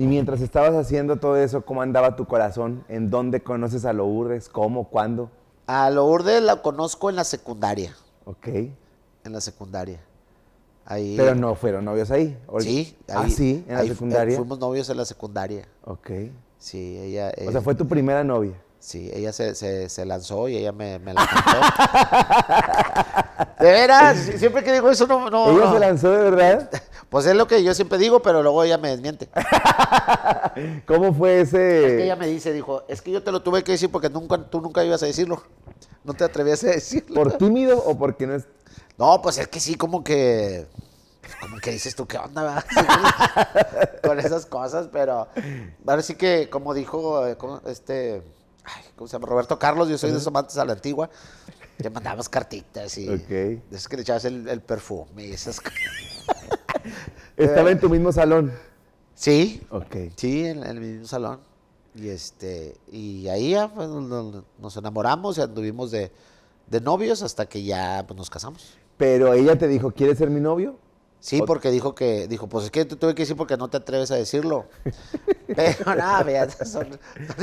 Y mientras estabas haciendo todo eso, ¿cómo andaba tu corazón? ¿En dónde conoces a Lourdes? ¿Cómo? ¿Cuándo? A Lourdes la conozco en la secundaria. Ok. En la secundaria. Ahí, Pero no fueron novios ahí. Sí, ah, sí, en la eh, secundaria. fuimos novios en la secundaria. Ok. Sí, ella. O sea, fue tu primera novia. Sí, ella se, lanzó y ella me, me la contó. de veras, siempre que digo eso no... no ella se lanzó de verdad. Pues es lo que yo siempre digo, pero luego ella me desmiente. ¿Cómo fue ese...? Es que ella me dice, dijo, es que yo te lo tuve que decir porque nunca, tú nunca ibas a decirlo. No te atrevías a decirlo. ¿Por tímido o porque no es...? No, pues es que sí, como que... Pues como que dices tú, ¿qué onda? Con esas cosas, pero... Ahora sí que, como dijo eh, este ay, ¿cómo se llama? Roberto Carlos, yo soy de esos amantes a la antigua, Te mandabas cartitas y De que le echabas el, perfume y esas ¿Estaba en tu mismo salón? Sí. Ok. Sí, en, el mismo salón. Y este, y ahí ya pues, nos enamoramos y anduvimos de, novios hasta que ya pues, nos casamos. Pero ella te dijo, ¿quieres ser mi novio? Sí, porque dijo que, dijo, pues es que te tuve que decir porque no te atreves a decirlo. Pero nada, son,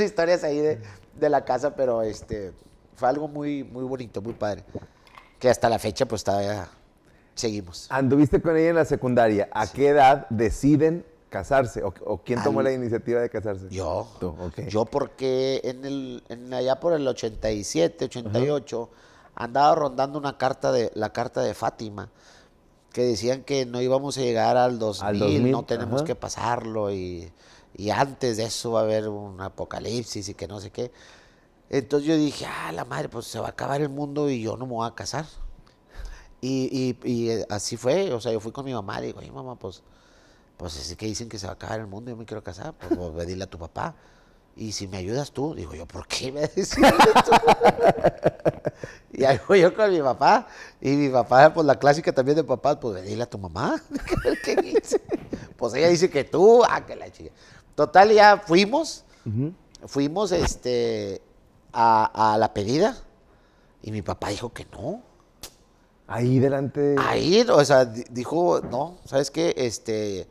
historias ahí de, de la casa, pero este fue algo muy, muy bonito, muy padre. Que hasta la fecha, pues todavía seguimos. Anduviste con ella en la secundaria. ¿A qué edad deciden casarse? ¿O, quién tomó la iniciativa de casarse? Yo. Yo porque en el, allá por el 87, 88, andaba rondando una carta de, la carta de Fátima que decían que no íbamos a llegar al 2000, no tenemos que pasarlo y, y, antes de eso va a haber un apocalipsis y que no sé qué. Entonces yo dije, ah, la madre, pues se va a acabar el mundo y yo no me voy a casar. Y, y, eh, así fue, o sea, yo fui con mi mamá, y digo, oye mamá, pues, pues es que dicen que se va a acabar el mundo, yo me quiero casar, pues, pues a dile a tu papá y si me ayudas tú, digo yo, ¿por qué me decís esto? y ahí voy yo con mi papá, y mi papá, pues la clásica también de papá, pues dile a tu mamá, ¿qué dice? Pues ella dice que tú, ah, que la chica. Total, ya fuimos, fuimos este, a, a, la pedida, y mi papá dijo que no. Ahí delante. Ahí, o sea, dijo, no, ¿sabes qué? Este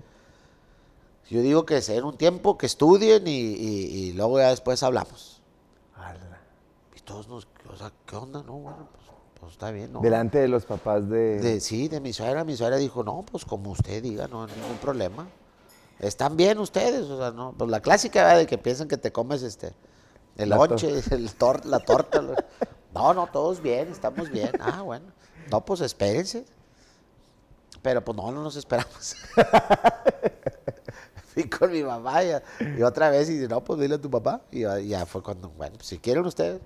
yo digo que se den un tiempo, que estudien y, luego ya después hablamos. Y todos nos, o sea, ¿qué onda? No, bueno, pues, pues está bien, ¿no? Delante de los papás de... Sí, de mi suegra. Mi suegra dijo, no, pues como usted diga, no hay ningún problema. Están bien ustedes, o sea, no, pues la clásica de que piensan que te comes este, el lonche, el la torta. No, no, todos bien, estamos bien. Ah, bueno. No, pues espérense. Pero pues no, no nos esperamos. mi mamá. Y, otra vez, y dice, no, pues dile a tu papá. Y ya fue cuando, bueno, si quieren ustedes,